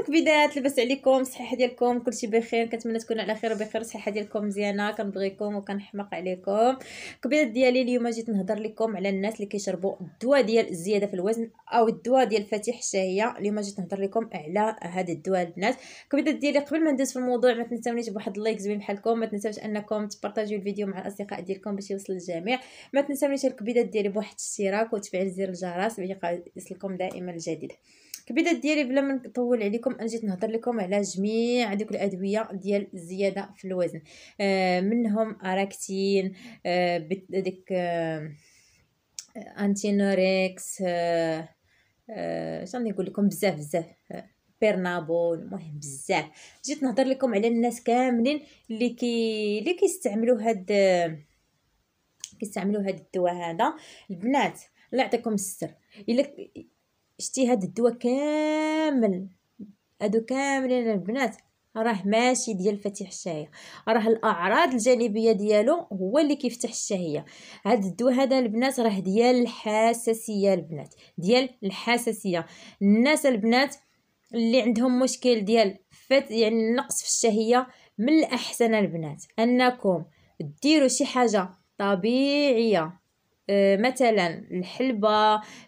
مكبيدات لبس عليكم صحيحه ديالكم كلشي بخير كنتمنى تكونوا على خير وبخير صحيحه ديالكم مزيانه كنبغيكم وكنحماق عليكم كبيدات ديالي اليوم جيت نهضر لكم على الناس اللي كيشربوا الدواء ديال الزياده في الوزن او الدواء ديال فاتح الشهيه اليوم جيت نهضر لكم على هذا الدواء البنات كبيدات ديالي قبل ما ندوز في الموضوع ما تنساونيش بواحد اللايك زوين بحالكم ما تنساوش انكم تبارطاجيو الفيديو مع الاصدقاء ديالكم باش يوصل للجميع ما تنساونيش الكبيدات ديالي بواحد الاشتراك وتفعيل زر الجرس باش يوصلكم دائما الجديد البدايه ديالي بلا ما نطول عليكم انا جيت نهضر لكم على جميع دوك الادويه ديال الزياده في الوزن آه منهم اراكتين آه ديك آه،, آه انتينوريكس آه آه نقول لكم بزاف بزاف آه، بيرنابول المهم بزاف جيت نهضر لكم على الناس كاملين اللي كي اللي كيستعملوا هاد آه، كيستعملوا هاد الدواء هذا البنات الله يعطيكم الستر الا شتي هاد الدواء كامل هادو كاملين البنات راه ماشي ديال فتح الشهيه راه الاعراض الجانبيه ديالو هو اللي كيفتح الشهيه هاد الدواء هذا البنات راه ديال الحساسيه البنات ديال الحساسيه الناس البنات اللي عندهم مشكل ديال فت يعني نقص في الشهيه من الاحسن البنات انكم ديروا شي حاجه طبيعيه آه، مثلا الحلبة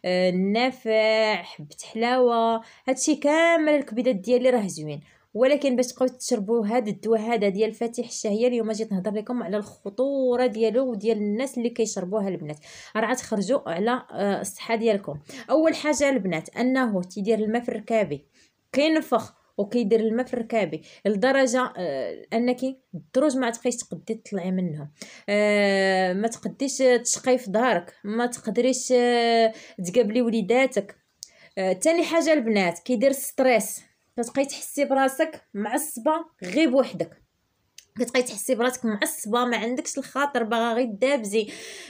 آه، النافع حبة حلاوة هادشي كامل الكبدات ديالي راه زوين ولكن باش تبقاو تشربوا هذا الدواء هذا ديال فاتح الشهيه اليوم جيت نهضر لكم على الخطوره ديالو وديال الناس اللي كيشربوها البنات راه تخرجوا على آه، الصحه ديالكم اول حاجه البنات انه تيدير الماء في الركابي كينفخ وكيدير الماء في ركابي لدرجه آه انك الدروج ما تبقيش تقدي تطلعي منهم آه ما تقديش تشقي في دارك ما تقدريش آه تقابلي وليداتك آه تاني حاجه البنات كيدير ستريس كتبقاي تحسي براسك معصبه غير بوحدك كتبقاي تحسي براسك معصبه ما عندكش الخاطر باغا غير دابزي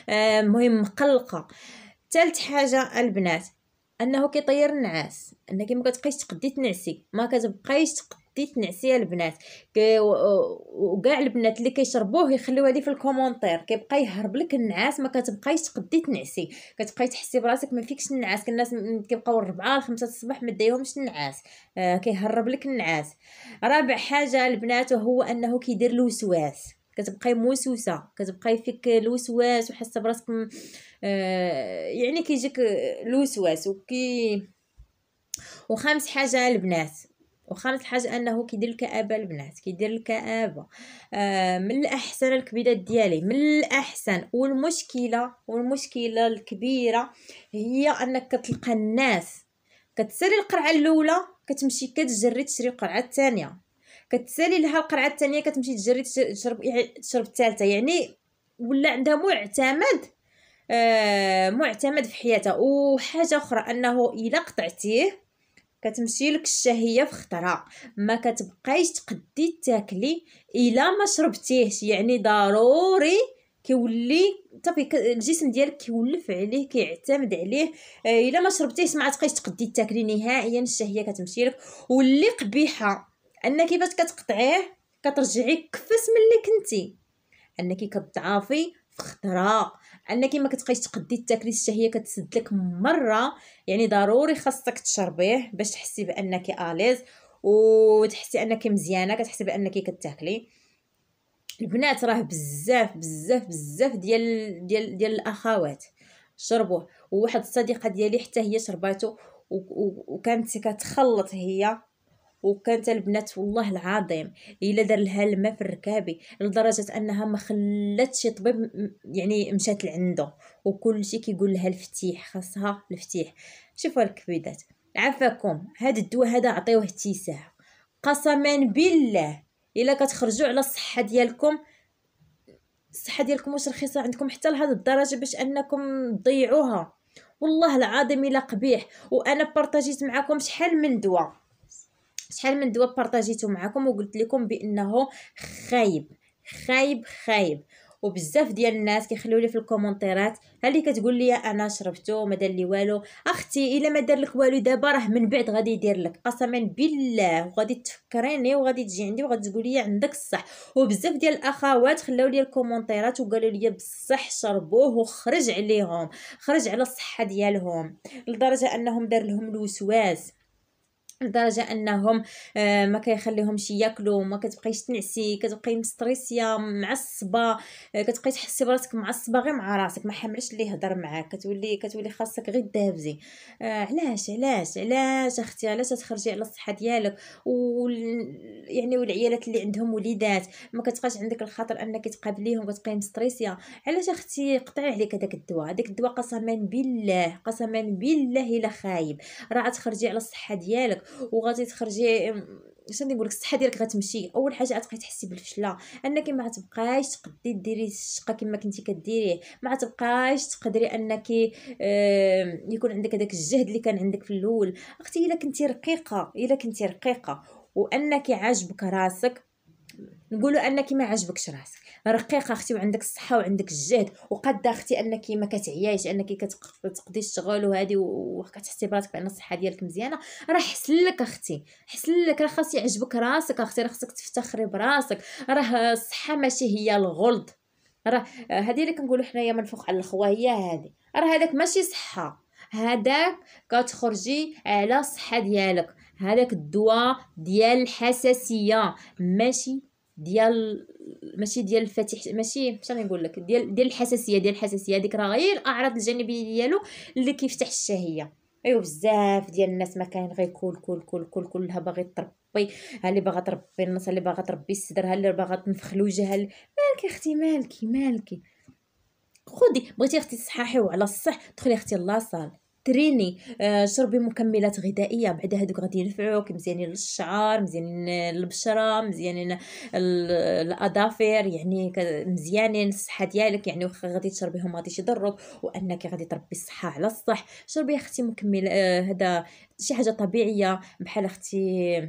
المهم آه مقلقه ثالث حاجه البنات انه كيطير النعاس انك ما كتبقايش تقدي تنعسي ما كتبقايش تقدي تنعسي البنات وكاع البنات اللي كيشربوه يخليوها لي في الكومونتير كيبقى يهرب لك النعاس ما كتبقايش تقدي تنعسي كتبقاي تحسي براسك ما فيكش النعاس الناس كيبقاو الربعة الخمسة الصباح ما دايهمش النعاس آه كيهرب لك النعاس رابع حاجه البنات هو انه كيدير الوسواس كتبقاي موسوسه كتبقاي فيك الوسواس وحاسه براسك آه يعني كيجيك الوسواس وكي وخامس حاجه البنات وخامس حاجه انه كيدير الكابه البنات كيدير الكابه آه من الاحسن الكبيرات ديالي من الاحسن والمشكله والمشكله الكبيره هي انك كتلقى الناس كتسري القرعه الاولى كتمشي كتجري تشري القرعه الثانيه كتسالي لها القرعه الثانيه كتمشي تجري تشرب يعني تشرب الثالثه يعني ولا عندها معتمد آه، معتمد في حياتها وحاجه اخرى انه الا قطعتيه كتمشي لك الشهيه في خطرها ما كتبقايش تقدي تاكلي الا ما شربتيهش يعني ضروري كيولي صافي الجسم ديالك كيولف عليه كيعتمد عليه آه، الا ما شربتيهش ما تقدي تاكلي نهائيا الشهيه كتمشي لك واللي قبيحه ان كيفاش كتقطعيه كترجعي كفس من اللي كنتي انك كتضعفي في انك ما كتبقايش تقدي تاكلي الشهيه كتسد لك مره يعني ضروري خاصك تشربيه باش تحسي بانك اليز وتحسي انك مزيانه كتحسي بانك كتاكلي البنات راه بزاف بزاف بزاف ديال ديال ديال الاخوات شربوه وواحد الصديقه ديالي حتى هي شرباتو وكانت كتخلط هي وكانت البنات والله العظيم الا دار لها الماء في الركابي لدرجه انها ما خلاتش طبيب يعني مشات لعنده وكل شيء كيقول لها الفتيح خاصها الفتيح شوفوا الكبيدات عفاكم هاد الدواء هذا عطيوه تيساع قسما بالله الا كتخرجوا على الصحه ديالكم الصحه ديالكم واش رخيصه عندكم حتى لهاد الدرجه باش انكم تضيعوها والله العظيم الا قبيح وانا بارطاجيت معكم شحال من دواء شحال من دواء بارطاجيتو معكم وقلت لكم بانه خايب خايب خايب وبزاف ديال الناس كيخليو لي في الكومونتيرات اللي كتقول لي انا شربته ما دار لي والو اختي الا ما دار لك والو دابا راه من بعد غادي يدير لك قسما بالله وغادي تفكريني وغادي تجي عندي وغادي تقولي عندك الصح وبزاف ديال الاخوات خلاو لي الكومونتيرات وقالوا لي بصح شربوه وخرج عليهم خرج على الصحه ديالهم لدرجه انهم دار لهم الوسواس لدرجه انهم آه، ما شي ياكلوا ما كتبقيش تنعسي كتبقي مستريسيه معصبه آه، كتبقي تحسي براسك معصبه غير مع راسك ما حملش اللي يهضر معاك كتولي كتولي خاصك غير دابزي آه، علاش علاش علاش اختي علاش تخرجي على الصحه ديالك و يعني والعيالات اللي عندهم وليدات ما كتبقاش عندك الخاطر انك تقابليهم كتبقي مستريسيه علاش اختي قطعي عليك هذاك الدواء هذاك الدواء قسما بالله قسما بالله الا خايب راه تخرجي على الصحه ديالك وغادي تخرجي شنو غادي نقول لك الصحه ديالك غتمشي اول حاجه غتبقاي تحسي بالفشله انك ما غتبقايش تقدري ديري الشقه كما كنتي كديريه ما غتبقايش تقدري انك يكون عندك هذاك الجهد اللي كان عندك في الاول اختي الا كنتي رقيقه الا كنتي رقيقه وانك عاجبك راسك نقولوا انك ما عجبكش راسك رقيقه اختي وعندك الصحه وعندك الجهد وقاده اختي انك ما كتعياش انك كتقضي الشغل وهذه وكتحسي براسك بان الصحه ديالك مزيانه راه حسن لك اختي حسن لك راه خاص يعجبك راسك اختي راه خاصك تفتخري براسك راه الصحه ماشي هي الغلط راه هذه اللي كنقولوا حنايا من فوق على الخوا هي هذه راه هذاك ماشي صحه هذاك كتخرجي على الصحه ديالك هذاك الدواء ديال الحساسيه ماشي ديال ماشي ديال الفاتح ماشي باش نقول لك ديال ديال الحساسيه ديال الحساسيه هذيك راه غير الاعراض الجانبيه ديالو اللي كيفتح الشهيه ايوا بزاف ديال الناس ما كاين غير كل كل كل كل كلها باغي تربي ها اللي باغا تربي النص اللي باغا تربي الصدر ها اللي باغا تنفخ الوجه مالكي اختي مالكي مالكي خدي بغيتي اختي تصححي وعلى الصح دخلي اختي لاصال تريني شربي آه، مكملات غذائيه بعد هذوك غادي ينفعوك مزيانين للشعر مزيانين للبشره مزيانين الاظافر يعني مزيانين الصحه ديالك يعني واخا غادي تشربيهم غادي يضرك وانك غادي تربي الصحه على الصح شربي اختي مكمل آه، هذا شي حاجه طبيعيه بحال اختي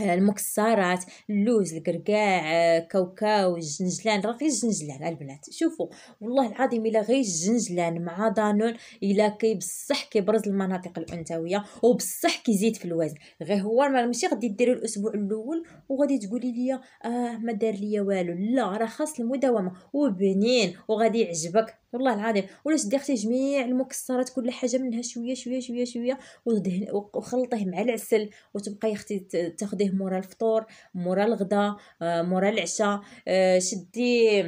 المكسرات اللوز القرقاع آه، كاوكاو الجنجلان راه غير الجنجلان البنات شوفوا والله العظيم الا غير الجنجلان مع دانون الا كي بصح كيبرز المناطق الانثويه وبصح كيزيد في الوزن غير هو ماشي غادي ديري الاسبوع الاول وغادي تقولي لي اه ما دار ليا والو لا راه خاص المداومه وبنين وغادي يعجبك والله العظيم ولا شدي اختي جميع المكسرات كل حاجه منها شويه شويه شويه شويه ودهن وخلطيه مع العسل وتبقاي اختي تاخديه مورا الفطور مورا الغدا آه، مورا العشاء آه، شدي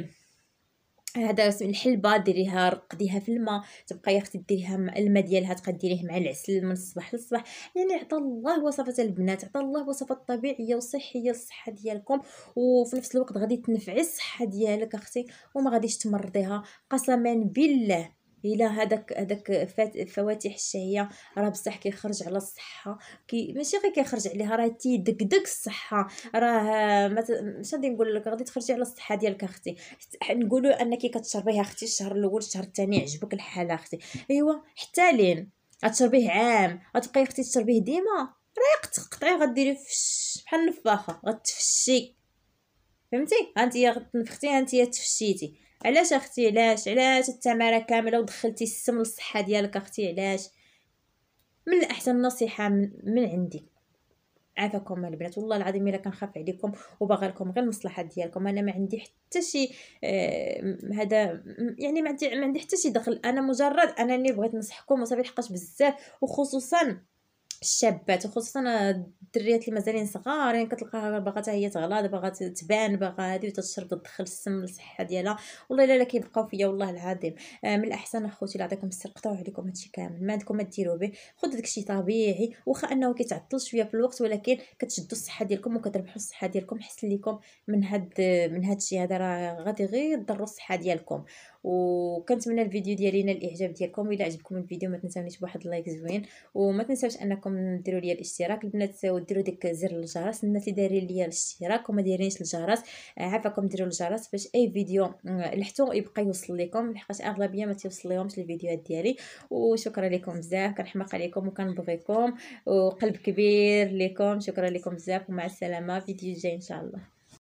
هذا الحل ديريها رقديها في الماء تبقى يا اختي ديريها الماء ديالها تقديريه ديريه مع العسل من الصباح للصباح يعني عطى الله وصفات البنات عطى الله وصفات طبيعيه وصحيه للصحه ديالكم وفي نفس الوقت غادي تنفعي الصحه ديالك اختي وما غاديش تمرضيها قسما بالله الا هذاك هذاك الفواتح الشهيه راه بصح كيخرج على الصحه كي ماشي غير كيخرج عليها راه تيدكدك الصحه راه مش غادي نقول لك غادي تخرجي على الصحه ديالك اختي نقولوا انك كتشربيها اختي الشهر الاول الشهر الثاني عجبك الحال اختي ايوا حتى لين غتشربيه عام غتبقاي اختي تشربيه ديما راه تقطعيه غديري فش بحال النفاخه غتفشي فهمتي هانتيا انت هانتيا تفشيتي علاش اختي علاش علاش التماره كامله ودخلتي السم للصحه ديالك اختي علاش من احسن نصيحه من, عندي عافاكم البنات والله العظيم الا كنخاف عليكم وباغا لكم غير المصلحه ديالكم انا ما عندي حتى شي آه هذا يعني ما عندي ما عندي حتى شي دخل انا مجرد انني بغيت نصحكم وصافي لحقاش بزاف وخصوصا الشابات وخصوصا الدريات اللي مازالين صغارين يعني كتلقاها باغا حتى هي تغلا باغا تبان باغا هذه وتشرب تدخل السم للصحه ديالها والله الا كيبقاو فيا والله العظيم آه، من الاحسن اخوتي اللي عطيكم السر قطعوا عليكم هادشي كامل ما عندكم ما ديروا به خذ داكشي طبيعي واخا انه كيتعطل شويه في الوقت ولكن كتشدوا الصحه ديالكم وكتربحوا الصحه ديالكم حسن ليكم من هاد من هادشي هذا راه غادي غير ضروا الصحه ديالكم وكنتمنى الفيديو ديالي ينال الاعجاب ديالكم الا عجبكم الفيديو ما تنساونيش بواحد لايك زوين وما تنساوش انكم راكم ديروا ليا الاشتراك البنات وديروا ديك زر الجرس الناس اللي دايرين ليا الاشتراك وما دايرينش الجرس عافاكم ديروا الجرس باش اي فيديو آه، لحتو يبقى يوصل لكم لحقاش اغلبيه ما توصل لهمش الفيديوهات ديالي وشكرا لكم بزاف كنحماق عليكم وكنبغيكم وقلب كبير لكم شكرا لكم بزاف ومع السلامه فيديو جاي ان شاء الله